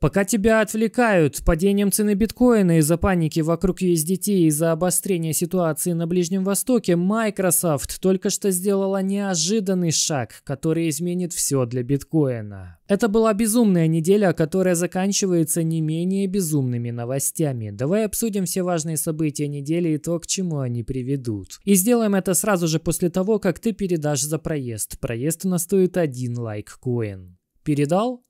Пока тебя отвлекают падением цены биткоина из-за паники вокруг USDT из-за обострения ситуации на Ближнем Востоке, Microsoft только что сделала неожиданный шаг, который изменит все для биткоина. Это была безумная неделя, которая заканчивается не менее безумными новостями. Давай обсудим все важные события недели и то, к чему они приведут. И сделаем это сразу же после того, как ты передашь за проезд. Проезд у нас стоит один лайк коин. Передал?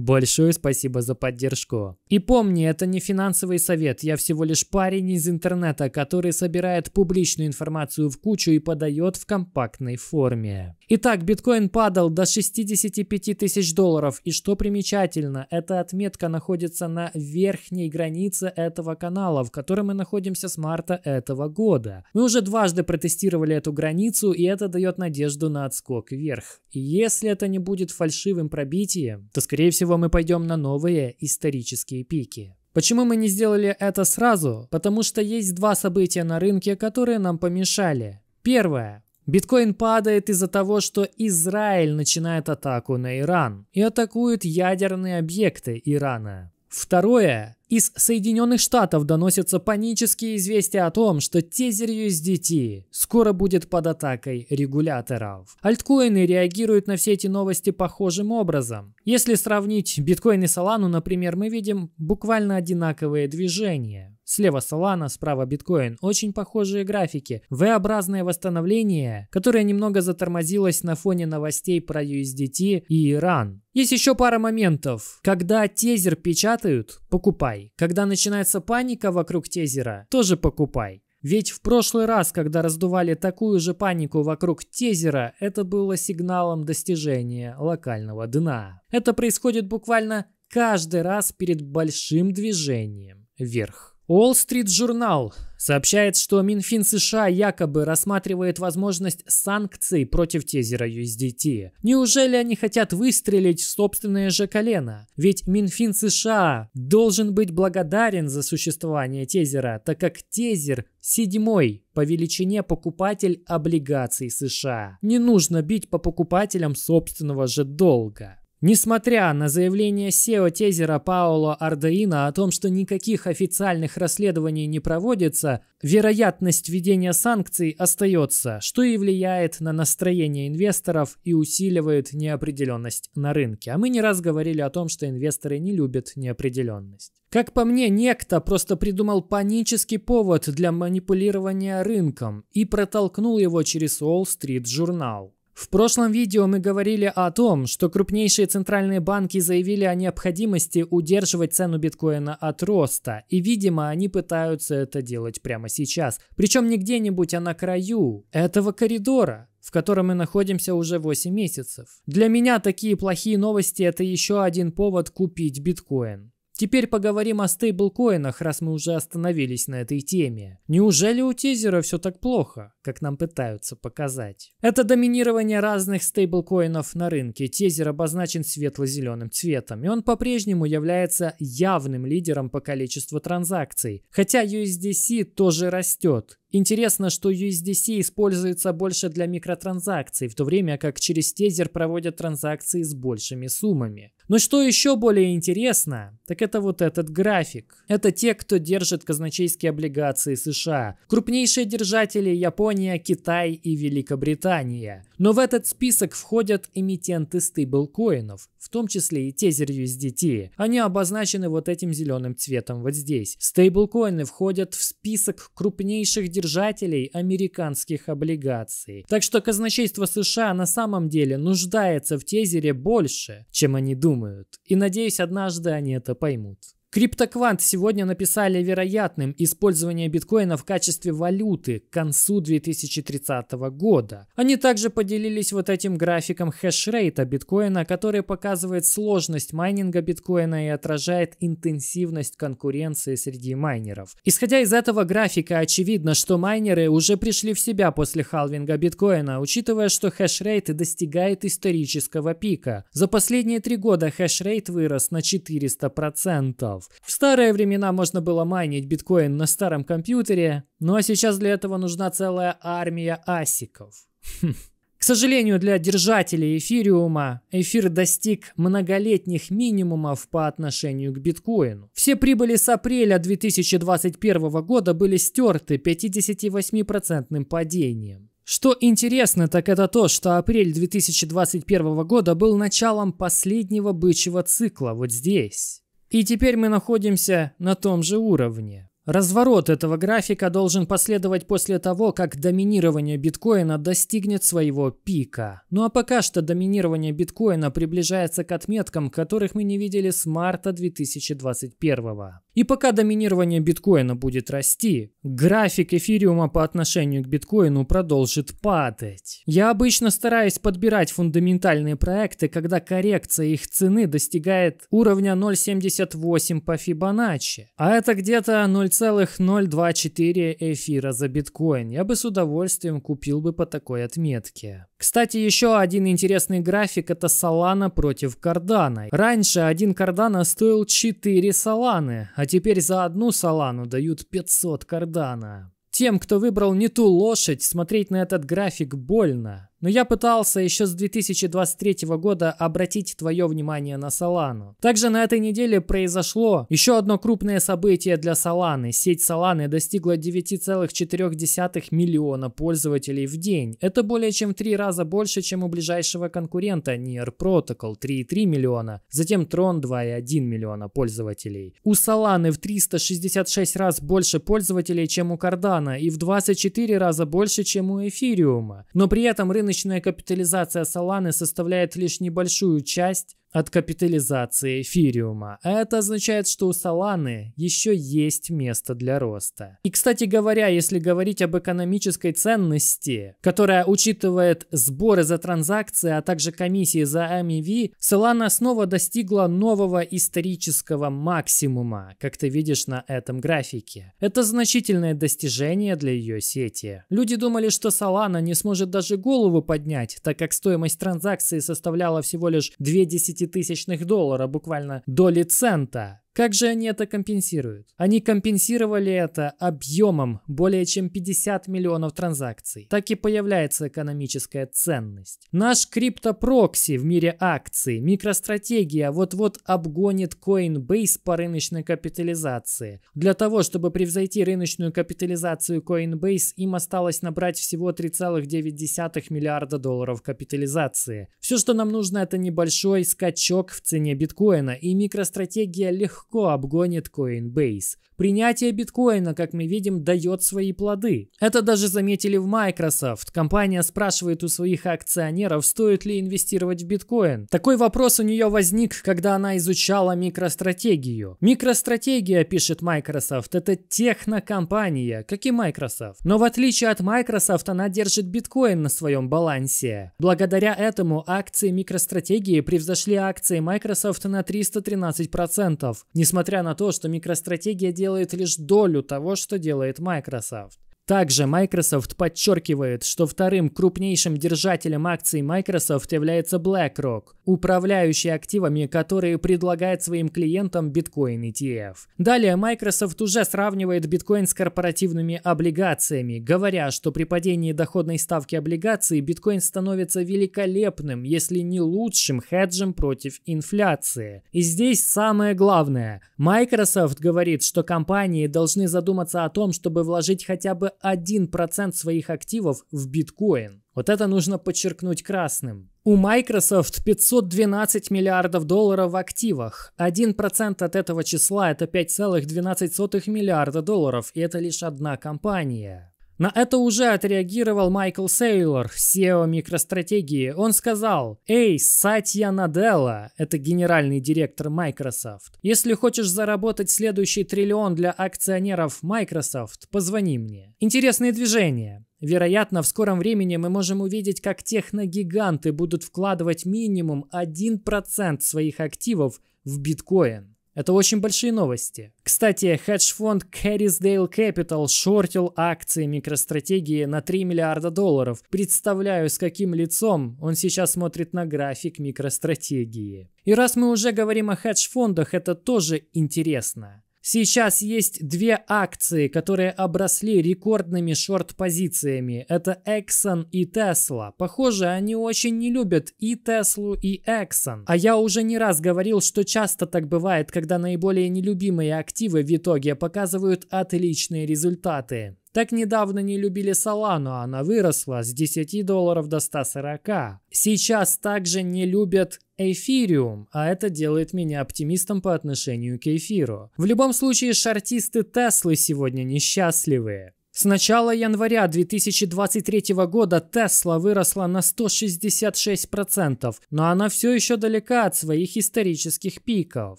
Большое спасибо за поддержку. И помни, это не финансовый совет, я всего лишь парень из интернета, который собирает публичную информацию в кучу и подает в компактной форме. Итак, биткоин падал до 65 тысяч долларов. И что примечательно, эта отметка находится на верхней границе этого канала, в котором мы находимся с марта этого года. Мы уже дважды протестировали эту границу, и это дает надежду на отскок вверх. И если это не будет фальшивым пробитием, то скорее всего мы пойдем на новые исторические пики. Почему мы не сделали это сразу? Потому что есть два события на рынке, которые нам помешали. Первое. Биткоин падает из-за того, что Израиль начинает атаку на Иран и атакует ядерные объекты Ирана. Второе. Из Соединенных Штатов доносятся панические известия о том, что тезер USDT скоро будет под атакой регуляторов. Альткоины реагируют на все эти новости похожим образом. Если сравнить биткоин и Солану, например, мы видим буквально одинаковые движения. Слева Solana, справа биткоин. Очень похожие графики. V-образное восстановление, которое немного затормозилось на фоне новостей про USDT и Иран. Есть еще пара моментов. Когда тезер печатают, покупай. Когда начинается паника вокруг тезера, тоже покупай. Ведь в прошлый раз, когда раздували такую же панику вокруг тезера, это было сигналом достижения локального дна. Это происходит буквально каждый раз перед большим движением вверх. Wall Street Journal сообщает, что Минфин США якобы рассматривает возможность санкций против тезера USDT. Неужели они хотят выстрелить в собственное же колено? Ведь Минфин США должен быть благодарен за существование тезера, так как тезер седьмой по величине покупатель облигаций США. Не нужно бить по покупателям собственного же долга. Несмотря на заявление SEO тезера Паоло Ардаина о том, что никаких официальных расследований не проводится, вероятность введения санкций остается, что и влияет на настроение инвесторов и усиливает неопределенность на рынке. А мы не раз говорили о том, что инвесторы не любят неопределенность. Как по мне, некто просто придумал панический повод для манипулирования рынком и протолкнул его через уолл Street Journal. В прошлом видео мы говорили о том, что крупнейшие центральные банки заявили о необходимости удерживать цену биткоина от роста, и, видимо, они пытаются это делать прямо сейчас. Причем не где-нибудь, а на краю этого коридора в котором мы находимся уже 8 месяцев. Для меня такие плохие новости – это еще один повод купить биткоин. Теперь поговорим о стейблкоинах, раз мы уже остановились на этой теме. Неужели у тизера все так плохо, как нам пытаются показать? Это доминирование разных стейблкоинов на рынке. Тизер обозначен светло-зеленым цветом, и он по-прежнему является явным лидером по количеству транзакций. Хотя USDC тоже растет. Интересно, что USDC используется больше для микротранзакций, в то время как через тезер проводят транзакции с большими суммами. Но что еще более интересно, так это вот этот график. Это те, кто держит казначейские облигации США. Крупнейшие держатели Япония, Китай и Великобритания. Но в этот список входят эмитенты стейблкоинов, в том числе и тезер USDT. Они обозначены вот этим зеленым цветом вот здесь. Стейблкоины входят в список крупнейших держателей американских облигаций. Так что казначейство США на самом деле нуждается в тезере больше, чем они думают. И надеюсь, однажды они это поймут. Криптоквант сегодня написали вероятным использование биткоина в качестве валюты к концу 2030 года. Они также поделились вот этим графиком хешрейта биткоина, который показывает сложность майнинга биткоина и отражает интенсивность конкуренции среди майнеров. Исходя из этого графика, очевидно, что майнеры уже пришли в себя после халвинга биткоина, учитывая, что хешрейт достигает исторического пика. За последние три года хешрейт вырос на 400% терминалов. В старые времена можно было майнить биткоин на старом компьютере, ну а сейчас для этого нужна целая армия асиков. Хм. К сожалению, для держателей эфириума эфир достиг многолетних минимумов по отношению к биткоину. Все прибыли с апреля 2021 года были стерты 58% падением. Что интересно, так это то, что апрель 2021 года был началом последнего бычьего цикла вот здесь. И теперь мы находимся на том же уровне. Разворот этого графика должен последовать после того, как доминирование биткоина достигнет своего пика. Ну а пока что доминирование биткоина приближается к отметкам, которых мы не видели с марта 2021. И пока доминирование биткоина будет расти, график эфириума по отношению к биткоину продолжит падать. Я обычно стараюсь подбирать фундаментальные проекты, когда коррекция их цены достигает уровня 0.78 по Fibonacci, а это где-то 0, 0,024 эфира за биткоин. Я бы с удовольствием купил бы по такой отметке. Кстати, еще один интересный график это солана против кардана. Раньше один кардана стоил 4 соланы, а теперь за одну солану дают 500 кардана. Тем, кто выбрал не ту лошадь, смотреть на этот график больно. Но я пытался еще с 2023 года обратить твое внимание на Солану. Также на этой неделе произошло еще одно крупное событие для Соланы. Сеть Соланы достигла 9,4 миллиона пользователей в день. Это более чем в три раза больше, чем у ближайшего конкурента Near Protocol 3,3 миллиона, затем Tron 2,1 миллиона пользователей. У Соланы в 366 раз больше пользователей, чем у Cardano и в 24 раза больше, чем у Эфириума. Но при этом рынок рыночная капитализация Solana составляет лишь небольшую часть от капитализации эфириума. это означает, что у Соланы еще есть место для роста. И, кстати говоря, если говорить об экономической ценности, которая учитывает сборы за транзакции, а также комиссии за MEV, Solana снова достигла нового исторического максимума, как ты видишь на этом графике. Это значительное достижение для ее сети. Люди думали, что Solana не сможет даже голову поднять, так как стоимость транзакции составляла всего лишь 2 десяти десятитысячных доллара, буквально доли цента. Как же они это компенсируют? Они компенсировали это объемом более чем 50 миллионов транзакций. Так и появляется экономическая ценность. Наш криптопрокси в мире акций, микростратегия вот-вот обгонит Coinbase по рыночной капитализации. Для того, чтобы превзойти рыночную капитализацию Coinbase, им осталось набрать всего 3,9 миллиарда долларов капитализации. Все, что нам нужно, это небольшой скачок в цене биткоина, и микростратегия легко легко обгонит Coinbase. Принятие биткоина, как мы видим, дает свои плоды. Это даже заметили в Microsoft. Компания спрашивает у своих акционеров, стоит ли инвестировать в биткоин. Такой вопрос у нее возник, когда она изучала микростратегию. Микростратегия, пишет Microsoft, это технокомпания, как и Microsoft. Но в отличие от Microsoft, она держит биткоин на своем балансе. Благодаря этому акции микростратегии превзошли акции Microsoft на 313% несмотря на то, что микростратегия делает лишь долю того, что делает Microsoft. Также Microsoft подчеркивает, что вторым крупнейшим держателем акций Microsoft является BlackRock, управляющий активами, которые предлагает своим клиентам биткоин ETF. Далее Microsoft уже сравнивает биткоин с корпоративными облигациями, говоря, что при падении доходной ставки облигаций биткоин становится великолепным, если не лучшим хеджем против инфляции. И здесь самое главное. Microsoft говорит, что компании должны задуматься о том, чтобы вложить хотя бы 1% своих активов в биткоин. Вот это нужно подчеркнуть красным. У Microsoft 512 миллиардов долларов в активах. 1% от этого числа это 5,12 миллиарда долларов, и это лишь одна компания. На это уже отреагировал Майкл Сейлор, SEO микростратегии. Он сказал, «Эй, Сатья Наделла, это генеральный директор Microsoft, если хочешь заработать следующий триллион для акционеров Microsoft, позвони мне». Интересные движения. Вероятно, в скором времени мы можем увидеть, как техногиганты будут вкладывать минимум 1% своих активов в биткоин. Это очень большие новости. Кстати, хедж-фонд Carisdale Capital шортил акции микростратегии на 3 миллиарда долларов. Представляю, с каким лицом он сейчас смотрит на график микростратегии. И раз мы уже говорим о хедж-фондах, это тоже интересно. Сейчас есть две акции, которые обросли рекордными шорт-позициями. Это Exxon и Tesla. Похоже, они очень не любят и Tesla, и Exxon. А я уже не раз говорил, что часто так бывает, когда наиболее нелюбимые активы в итоге показывают отличные результаты. Так недавно не любили Солану, а она выросла с 10 долларов до 140. Сейчас также не любят эфириум, а это делает меня оптимистом по отношению к эфиру. В любом случае, шартисты Теслы сегодня несчастливые. С начала января 2023 года Тесла выросла на 166%, но она все еще далека от своих исторических пиков.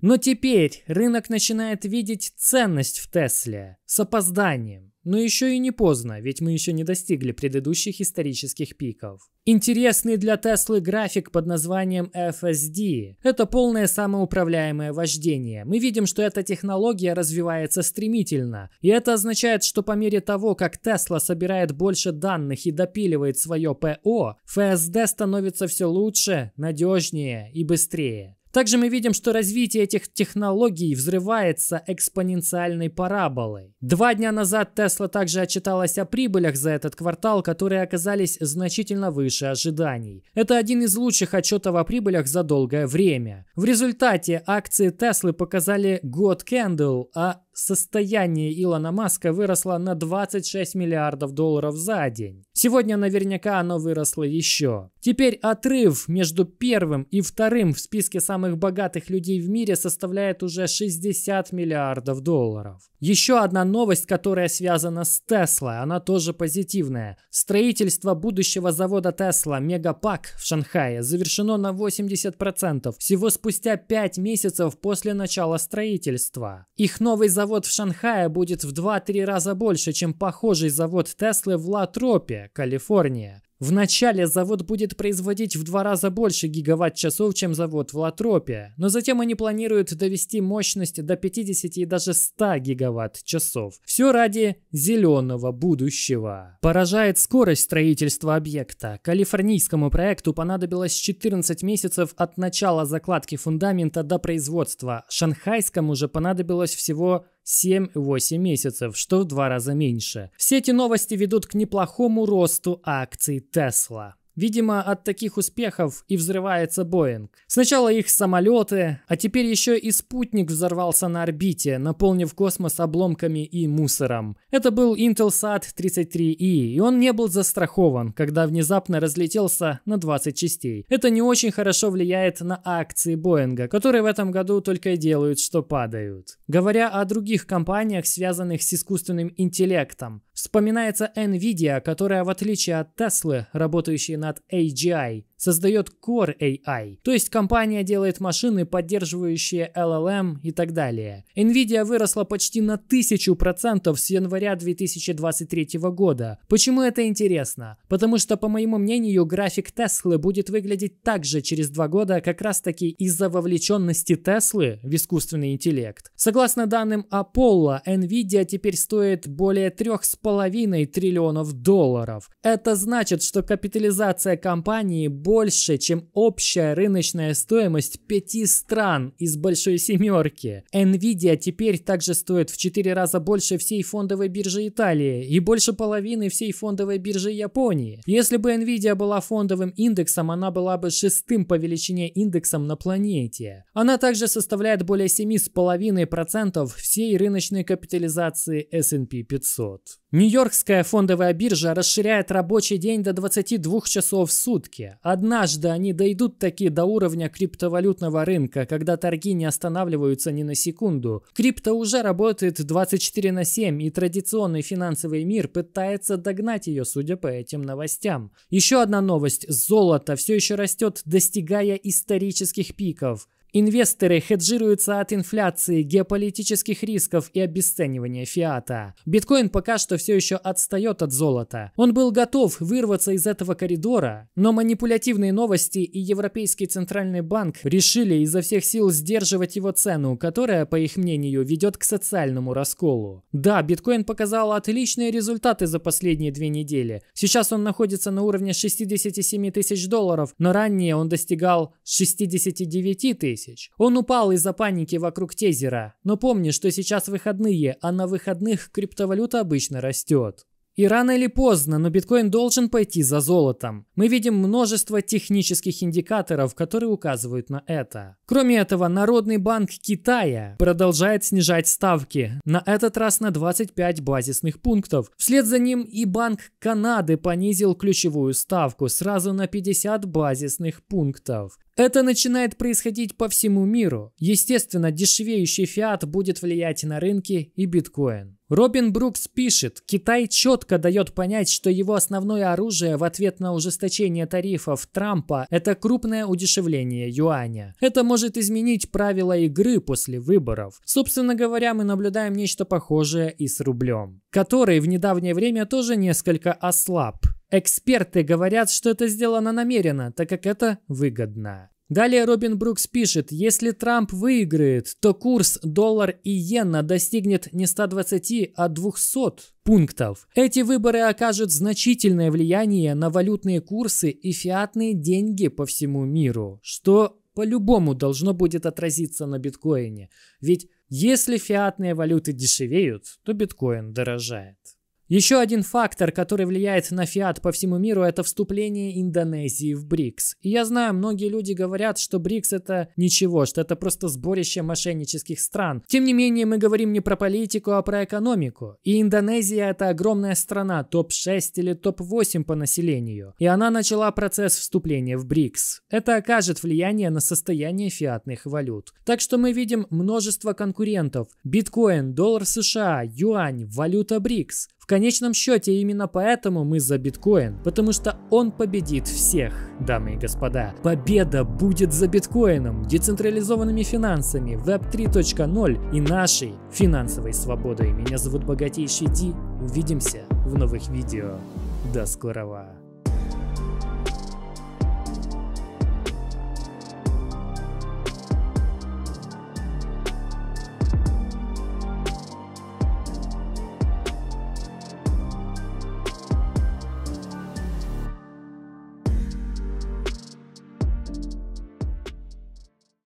Но теперь рынок начинает видеть ценность в Тесле с опозданием. Но еще и не поздно, ведь мы еще не достигли предыдущих исторических пиков. Интересный для Теслы график под названием FSD – это полное самоуправляемое вождение. Мы видим, что эта технология развивается стремительно, и это означает, что по мере того, как Тесла собирает больше данных и допиливает свое ПО, FSD становится все лучше, надежнее и быстрее. Также мы видим, что развитие этих технологий взрывается экспоненциальной параболой. Два дня назад Tesla также отчиталась о прибылях за этот квартал, которые оказались значительно выше ожиданий. Это один из лучших отчетов о прибылях за долгое время. В результате акции Tesla показали год Candle, а состояние Илона Маска выросло на 26 миллиардов долларов за день. Сегодня наверняка оно выросло еще. Теперь отрыв между первым и вторым в списке самых богатых людей в мире составляет уже 60 миллиардов долларов. Еще одна новость, которая связана с Тесла, она тоже позитивная. Строительство будущего завода Тесла Мегапак в Шанхае завершено на 80% всего спустя 5 месяцев после начала строительства. Их новый завод в Шанхае будет в 2-3 раза больше, чем похожий завод Теслы в Латропе, Калифорния. Вначале завод будет производить в два раза больше гигаватт-часов, чем завод в Латропе, но затем они планируют довести мощность до 50 и даже 100 гигаватт-часов. Все ради зеленого будущего. Поражает скорость строительства объекта. Калифорнийскому проекту понадобилось 14 месяцев от начала закладки фундамента до производства. Шанхайскому же понадобилось всего 7-8 месяцев, что в два раза меньше. Все эти новости ведут к неплохому росту акций Tesla. Видимо, от таких успехов и взрывается Боинг. Сначала их самолеты, а теперь еще и спутник взорвался на орбите, наполнив космос обломками и мусором. Это был Intelsat 33i, и он не был застрахован, когда внезапно разлетелся на 20 частей. Это не очень хорошо влияет на акции Боинга, которые в этом году только и делают, что падают. Говоря о других компаниях, связанных с искусственным интеллектом, вспоминается Nvidia, которая в отличие от Tesla, работающей на над AGI создает Core AI, то есть компания делает машины, поддерживающие LLM и так далее. Nvidia выросла почти на 1000% с января 2023 года. Почему это интересно? Потому что, по моему мнению, график Теслы будет выглядеть так же через два года, как раз таки из-за вовлеченности Теслы в искусственный интеллект. Согласно данным Apollo, Nvidia теперь стоит более 3,5 триллионов долларов. Это значит, что капитализация компании более больше, чем общая рыночная стоимость пяти стран из большой семерки. Nvidia теперь также стоит в 4 раза больше всей фондовой биржи Италии и больше половины всей фондовой биржи Японии. Если бы Nvidia была фондовым индексом, она была бы шестым по величине индексом на планете. Она также составляет более 7,5% всей рыночной капитализации S&P 500. Нью-Йоркская фондовая биржа расширяет рабочий день до 22 часов в сутки. Однако Однажды они дойдут таки до уровня криптовалютного рынка, когда торги не останавливаются ни на секунду. Крипто уже работает 24 на 7, и традиционный финансовый мир пытается догнать ее, судя по этим новостям. Еще одна новость. Золото все еще растет, достигая исторических пиков. Инвесторы хеджируются от инфляции, геополитических рисков и обесценивания фиата. Биткоин пока что все еще отстает от золота. Он был готов вырваться из этого коридора, но манипулятивные новости и Европейский центральный банк решили изо всех сил сдерживать его цену, которая, по их мнению, ведет к социальному расколу. Да, биткоин показал отличные результаты за последние две недели. Сейчас он находится на уровне 67 тысяч долларов, но ранее он достигал 69 тысяч тысяч. Он упал из-за паники вокруг тезера, но помни, что сейчас выходные, а на выходных криптовалюта обычно растет. И рано или поздно, но биткоин должен пойти за золотом. Мы видим множество технических индикаторов, которые указывают на это. Кроме этого, Народный банк Китая продолжает снижать ставки, на этот раз на 25 базисных пунктов. Вслед за ним и Банк Канады понизил ключевую ставку сразу на 50 базисных пунктов. Это начинает происходить по всему миру. Естественно, дешевеющий фиат будет влиять на рынки и биткоин. Робин Брукс пишет, Китай четко дает понять, что его основное оружие в ответ на ужесточение тарифов Трампа – это крупное удешевление юаня. Это может изменить правила игры после выборов. Собственно говоря, мы наблюдаем нечто похожее и с рублем, который в недавнее время тоже несколько ослаб. Эксперты говорят, что это сделано намеренно, так как это выгодно. Далее Робин Брукс пишет, если Трамп выиграет, то курс доллар и иена достигнет не 120, а 200 пунктов. Эти выборы окажут значительное влияние на валютные курсы и фиатные деньги по всему миру, что по-любому должно будет отразиться на биткоине. Ведь если фиатные валюты дешевеют, то биткоин дорожает. Еще один фактор, который влияет на фиат по всему миру, это вступление Индонезии в БРИКС. И я знаю, многие люди говорят, что БРИКС это ничего, что это просто сборище мошеннических стран. Тем не менее, мы говорим не про политику, а про экономику. И Индонезия это огромная страна, топ-6 или топ-8 по населению. И она начала процесс вступления в БРИКС. Это окажет влияние на состояние фиатных валют. Так что мы видим множество конкурентов. Биткоин, доллар США, юань, валюта БРИКС. В конечном счете именно поэтому мы за биткоин, потому что он победит всех, дамы и господа. Победа будет за биткоином, децентрализованными финансами, Web 3.0 и нашей финансовой свободой. Меня зовут Богатейший Ди, увидимся в новых видео. До скорого!